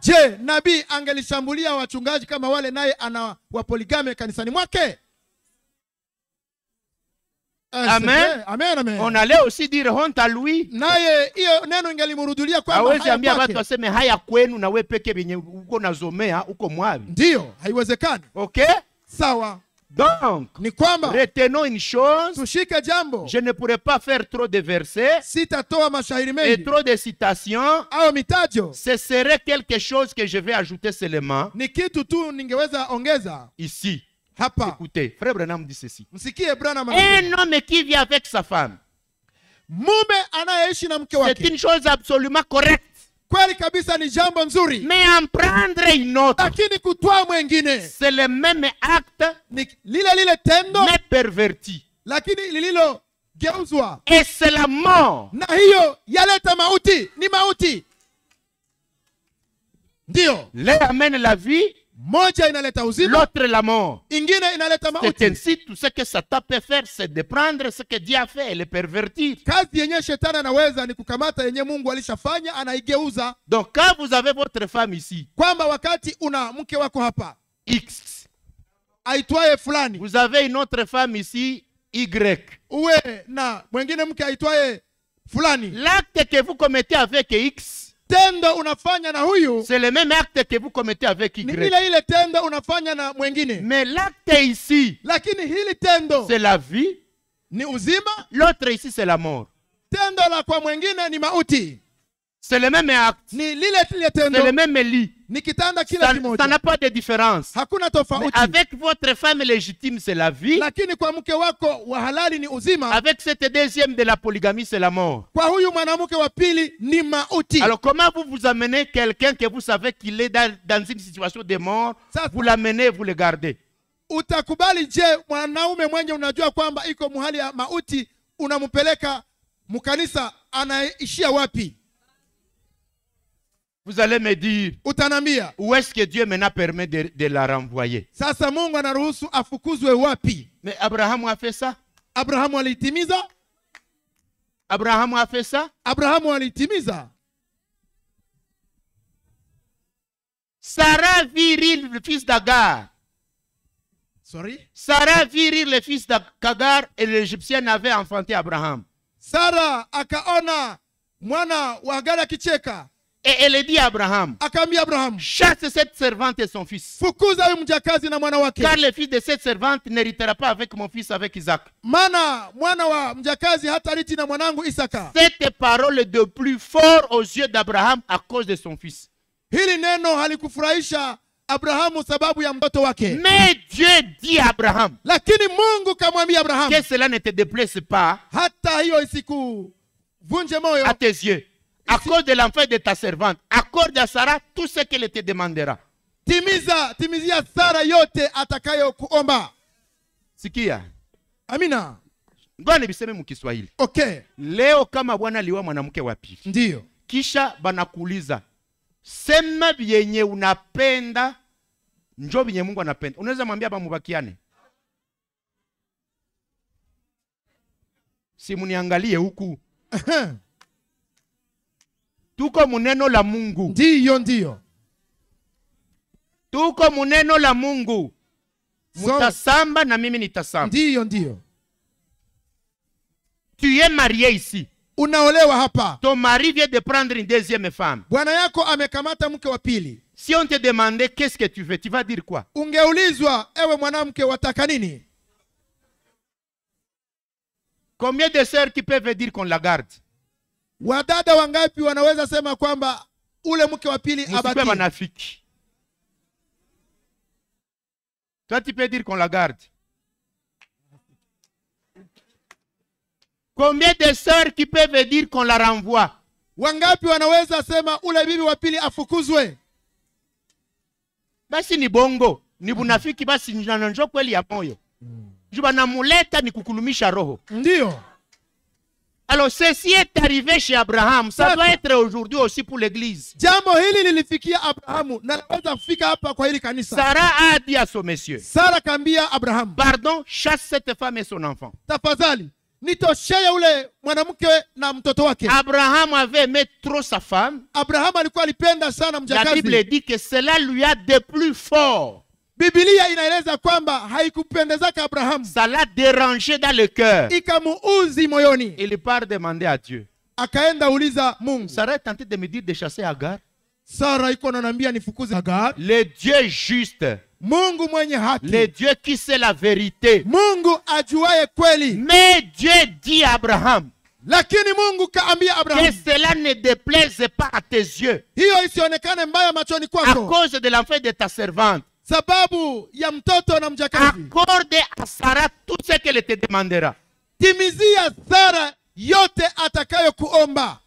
Je, nabii angelishambulia wachungaji kama wale naye ana wapoligame kanisani mwake? Amen. Amen, amen. On allait aussi dire honte à lui. Naye hiyo neno ingelimrudulia kwa hawezi ambia watu waseme haya kwenu na wewe peke yenye uko nazomea uko mwavi. Ndio, haiwezekani. Okay? Sawa. Donc, retenons une chose, Je ne pourrais pas faire trop de versets et trop de citations Ce serait quelque chose que je vais ajouter seulement. ici. Écoutez, frère Branham dit ceci. Un homme qui vit avec sa femme. C'est une chose absolument correcte kweli kabisa ni jambo nzuri mais en prendre une autre lakini kutwaa mwengine c'est le même acte ni lile lile tendo mais perverti lakini lililogeuzwa et c'est la mort na hiyo yaleta mauti ni mauti ndio le amène la vie moja inaleta uzima l'autre la mort ingine inaleta mauti c'est ainsi tout ce que satan peut faire c'est de prendre ce que dieu a fait et le pervertir kazi yenye shetani anaweza ni kukamata yenye mungu alishafanya anaigeuza donc quand vous avez votre femme ici kwamba wakati una mke wako hapa x aitwaye fulani vous avez une autre femme ici y uwe na mwengine mke aitwaye fulani l'acte que vous commettez avec x tendo unafanya na huyu c'est le même acte que vous commettez avec y ni ile ile tendo unafanya na mwengine mais l'acte ici lakini hili tendo c'est la vie ni uzima l'autre ici c'est la mort tendo la kwa mwengine ni mauti C'est le même acte. C'est le même lit. Ça n'a pas de différence. avec votre femme légitime, c'est la vie. Avec cette deuxième de la polygamie, c'est la mort. Alors comment vous vous amenez quelqu'un que vous savez qu'il est dans, une situation de mort, vous l'amenez, et vous le gardez. je vous allez me dire où est-ce que Dieu maintenant permet de, de la renvoyer. Sasa Mungu wapi? Mais Abraham a fait ça. Abraham Abraham a fait ça. Abraham Sarah viril le fils d'Agar. Sorry? Sarah viril le fils d'Agar et l'Égyptienne avait enfanté Abraham. Sarah akaona mwana wa Agar et elle dit à Abraham, chasse cette servante et son fils. Car le fils de cette servante n'héritera pas avec mon fils, avec Isaac. Cette parole de plus fort aux yeux d'Abraham à cause de son fils. Mais Dieu dit à Abraham. Que cela ne te déplaise pas. isiku À tes yeux. à cause de l'enfant de ta servante, accorde à Sarah tout ce qu'elle te demandera. Timiza, timizia Sarah yote atakayo kuomba. Sikia. Amina. Ngoja nibiseme mkiswahili. Okay. Leo kama Bwana aliwa mwanamke wa pili. Ndio. Kisha banakuuliza sema vyenye unapenda njo vyenye Mungu anapenda. Unaweza mwambia bamubakiane. Si muniangalie huku. Tuko muneno la Mungu. Ndiyo, ndiyo. Tuko muneno la Mungu. Mutasamba na mimi nitasamba. Ndiyo, ndiyo. Tu es marié ici. Unaolewa hapa. Ton mari vient de prendre une deuxième femme. Bwana yako amekamata mke wa pili. Si on te demande qu'est-ce que tu veux, tu vas dire quoi? Ungeulizwa, ewe mwanamke wataka nini? Combien de sœurs qui peuvent dire qu'on la garde? Wadada wangapi wanaweza sema kwamba ule mke wa pili abaki manafiki? Toi tu peux dire qu'on la garde. Combien de sœurs qui peuvent dire qu'on la renvoie? Wangapi wanaweza sema ule bibi wa pili afukuzwe? Basi ni bongo, ni bunafiki, basi njoo kweli ya moyo. Mm. Juu namuleta ni kukulumisha roho. Ndio. Alors ceci est arrivé chez Abraham, ça doit être aujourd'hui aussi pour l'église. Sarah a dit à son monsieur. Abraham. Pardon, chasse cette femme et son enfant. Abraham avait aimé trop sa femme. La Bible dit que cela lui a de plus fort. Biblia inaeleza kwamba haikupendezaka kwa Ça l'a dérangé dans le cœur. Ikamuuzi moyoni. Il part demander à Dieu. Akaenda uliza Mungu. Sarah est tentée de me dire de chasser Agar. Sara iko ananiambia nifukuze Agar. Le Dieu juste. Mungu mwenye haki. Le Dieu qui sait la vérité. Mungu ajuaye kweli. Mais Dieu dit à Abraham. lakini mungu kaambia abraham que cela ne déplaise pas à tes yeux hiyo isionekane mbaya machoni kwako à cause de l'enfant de ta servante sababu ya mtoto na mjakazi. Accorde à Sarah tout ce qu'elle te demandera. Timizia Sara yote atakayokuomba.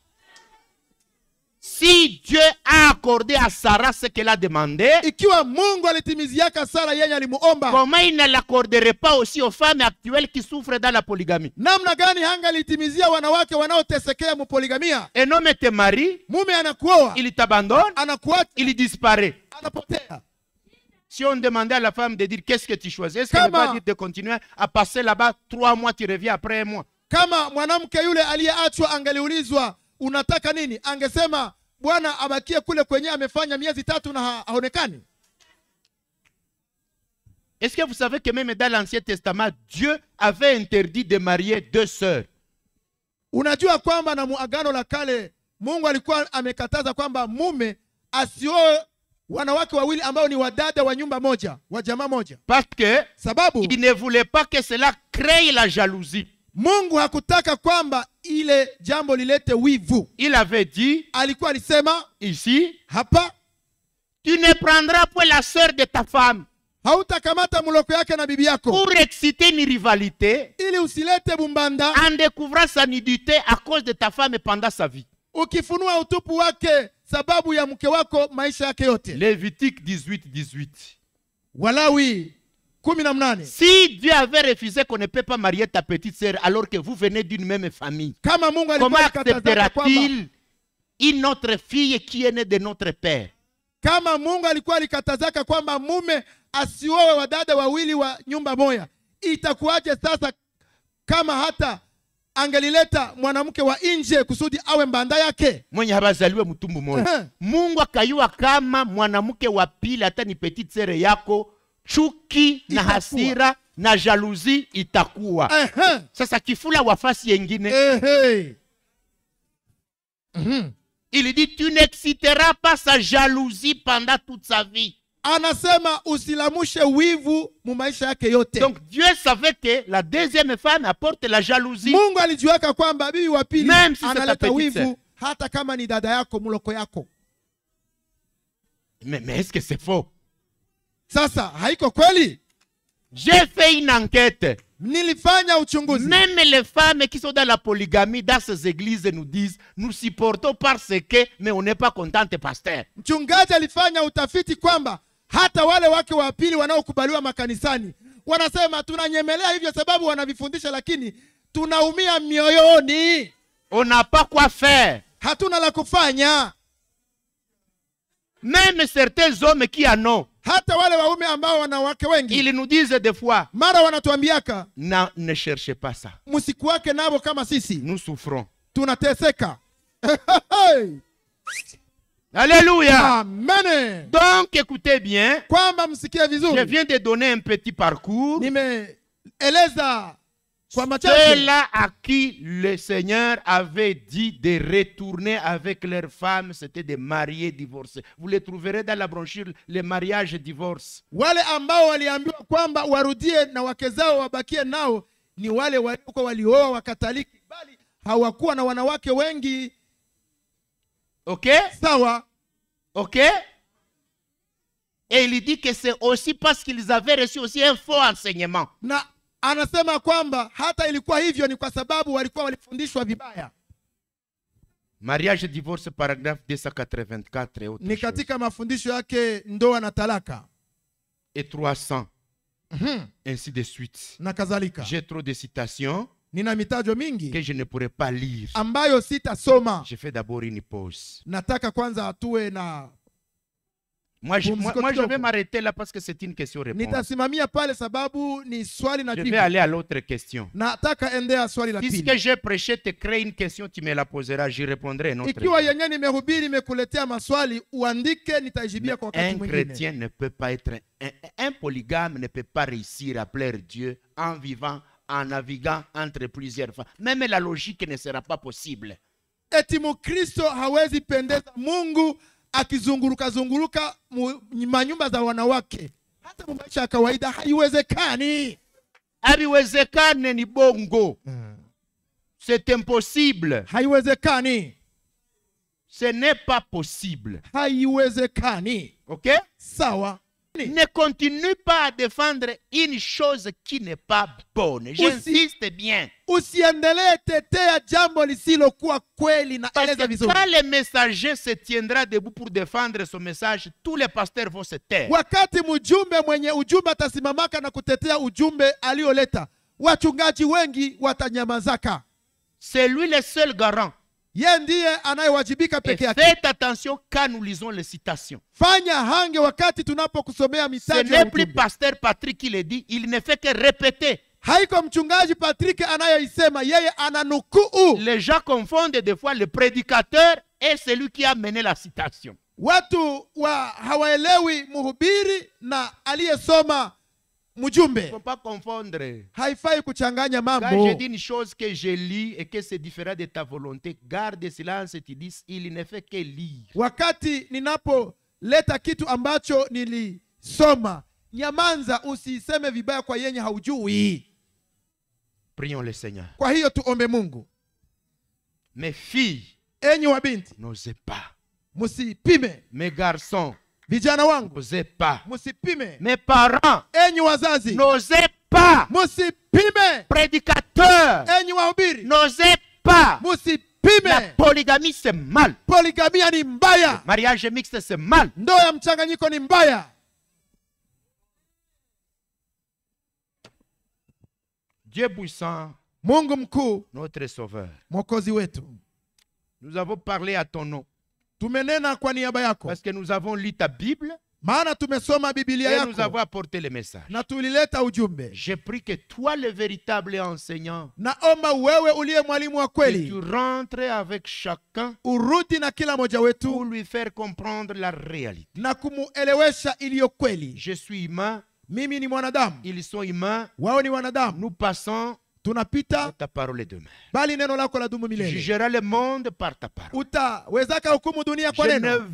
Si Dieu a accordé à Sarah ce qu'elle a demandé, ikiwa Mungu alitimiziaka Sara yenye alimuomba, comment il ne l'accorderait pas aussi aux femmes actuelles qui souffrent dans la polygamie? Namna gani alitimizia wanawake wanaotesekea mupoligamia? Un homme te marie, mume anakuoa, il t'abandonne, anakuacha, il disparaît, anapotea. Si on demandait à la femme de dire qu'est-ce que tu choisis, est-ce qu'elle va dire de continuer à passer là-bas trois mois, tu reviens après un mois Kama mwanamke yule aliyeachwa angeliulizwa unataka nini, angesema bwana abakie kule kwenye amefanya miezi tatu na haonekani. Est-ce que vous savez que même dans l'Ancien Testament, Dieu avait interdit de marier deux sœurs? Unajua kwamba na muagano la kale Mungu alikuwa amekataza kwamba mume asioe wanawake wawili ambao ni wadada wa nyumba moja wa jamaa moja parce que sababu il ne voulait pas que cela crée la jalousie mungu hakutaka kwamba ile jambo lilete wivu il avait dit alikuwa alisema ici hapa tu ne prendras pas la sœur de ta femme hautakamata muloko yake na bibi yako pour exciter une rivalité ili usilete bumbanda en découvrant sa nudité à cause de ta femme pendant sa vie ukifunua utupu wake sababu ya mke wako maisha yake yote. Levitique 18 18. Walawi 18. Si Dieu avait refusé qu'on ne peut pas marier ta petite sœur alors que vous venez d'une même famille, kama Mungu alikuwa akatazama t une autre fille qui est née de notre père? Kama Mungu alikuwa alikatazaka kwamba mume asiowe wadada wawili wa nyumba moja, itakuwaje sasa kama hata angelileta mwanamke wa nje kusudi awe mbanda yake mwenye habazaliwe mtumbu moja mungu akayua kama mwanamke wa pili hata ni petite sere yako chuki itakuwa. na hasira na jaluzi itakuwa Aha. sasa kifula wafasi fasi yengine mm il dit tu n'exciteras pas sa jalousie pendant toute sa vie anasema usilamushe wivu mu maisha yake yote. Donc Dieu savait que la deuxième femme apporte la jalousie. Mungu alijuaka kwamba bibi wa pili si analeta wivu hata kama ni dada yako muloko yako. Mais, mais est-ce que c'est faux? Sasa haiko kweli? J'ai fait une enquête. Nilifanya uchunguzi. Même les femmes qui sont dans la polygamie, dans ces églises, nous disent, nous supportons parce que, mais on n'est pas contente, pasteur. Mchungaji alifanya utafiti kwamba hata wale wake wa pili wanaokubaliwa makanisani wanasema tunanyemelea hivyo sababu wanavifundisha, lakini tunaumia mioyoni. On n'a pas hatuna la kufanya. Même certains hommes qui en ont hata wale waume ambao wanawake wengi ili nudize de fois mara wanatuambiaka na, ne cherche pas ça msikuwake navo kama sisi nous souffrons tunateseka Alléluia. Donc écoutez bien. Je viens de donner un petit parcours. c'est là à qui le Seigneur avait dit de retourner avec leurs femmes, c'était des mariés divorcés. Vous les trouverez dans la brochure les mariages et divorces. ni wale walioa bali wanawake wengi Ok Ok Et il dit que c'est aussi parce qu'ils avaient reçu aussi un faux enseignement. Na anasema hata ilikuwa hivyo ni kwa sababu vibaya. Mariage divorce paragraphe 284 et autres. Ni ndoa na talaka. Et 300. Mhm. Ainsi de suite. J'ai trop de citations que je ne pourrais pas lire. Je fais d'abord une pause. moi je, vais m'arrêter là parce que c'est une question réponse. Je vais aller à l'autre question. Puisque j'ai prêché, te crée une question, tu me la poseras, j'y répondrai. un chrétien ne peut pas être un, un polygame ne peut pas réussir à plaire Dieu en vivant en naviguant entre plusieurs fois, Même la logique ne sera pas possible. Eti mukristo hawezi pendeza Mungu akizunguruka zunguruka nyumba za wanawake, hata maisha kwa kawaida haiwezekani. Haiwezekani ni bongo. Mm. C'est impossible. Haiwezekani. Ce n'est pas possible. Haiwezekani. OK? Sawa. Ne continue pas à défendre une chose qui n'est pas bonne. J'insiste bien. Parce que Quand le messager se tiendra debout pour défendre son message, tous les pasteurs vont se taire. C'est lui le seul garant faites attention quand nous lisons les citations. Ce n'est plus pasteur Patrick qui le dit, il ne fait que répéter. Les gens confondent des fois le prédicateur et celui qui a mené la citation. Watu wa mhubiri na aliyesoma mjumbe faut pas confondre haifai kuchanganya mambo quand je dis une chose que je lis et que c'est différent de ta volonté garde silence tu dis il ne fait que lire wakati ninapoleta kitu ambacho nilisoma nyamanza usiiseme vibaya kwa yenye haujui prions le seigneur kwa hiyo tuombe mungu mes filles enyi wabinti n'osez pas musipime mes garçons vijana wangu Osez pas. musipime mes parents enyi wazazi n'osez pas musipime prédicateur enyi wahubiri n'osez pas musipime la polygamie c'est mal Polygamie ni mbaya mariage mixte c'est mal ndoa ya mchanganyiko ni mbaya dieu puissant mungu mkuu notre sauveur mokozi wetu nous avons parlé à ton nom tumenena kwa niaba yako parce que nous avons lu ta bible maana tumesoma biblia yako nous avons apporté le message na tulileta ujumbe je prie que toi le véritable enseignant naomba wewe uliye mwalimu wa kweli tu rentre avec chacun urudi na kila moja wetu pour lui faire comprendre la réalité na kumuelewesha iliyo kweli je suis humain mimi ni mwanadamu ils sont humains wao ni wanadamu nous passons tunapita le monde par ta parole. Je hukumu dunia kwa neno.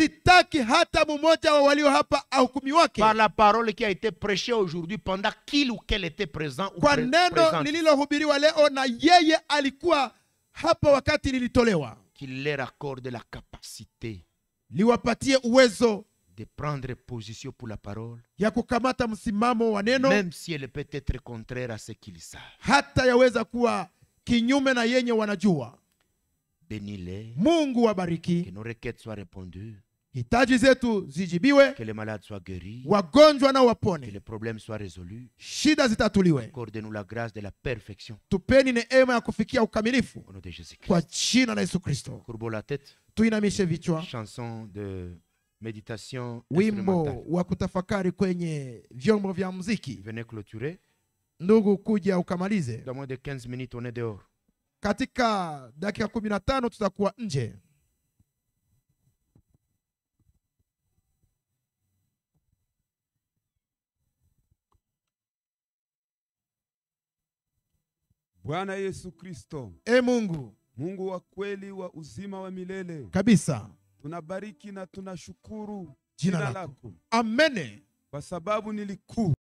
Sitaki hata mmoja wa walio hapa soit kwa neno lililohubiriwa leo na yeye alikuwa hapa wakati lilitolewa. Qu'il leur accorde la capacité, de prendre position pour la parole, ya msimamo neno, même si elle peut être contraire à ce qu'ils savent. Hata yaweza kuwa kinyume na yenye wanajua. Bénis-les. Mungu wabariki. Que nos requêtes soient répondues. Hitaji zetu zijibiwe. Que les malades soient guéris. Wagonjwa na wapone. Que les problèmes soient résolus. Shida zitatuliwe. Accorde-nous la grâce de la perfection. Tupeni neema ya kufikia ukamilifu. Au nom de Jésus Christ. Kwa jina la Yesu Kristo. Courbe la tête. Tuinamishe vichwa. Chanson de Meditation wimbo wa kutafakari kwenye vyombo vya muziki. Venez clôturer. Ndugu, kuja ukamalize. Dans moins de 15 minutes on est dehors. Katika dakika 15 tutakuwa nje. Bwana Yesu Kristo. E Mungu, Mungu wa kweli wa uzima wa milele kabisa Tunabariki na tunashukuru jina, lako. Amene, kwa sababu ni likuu.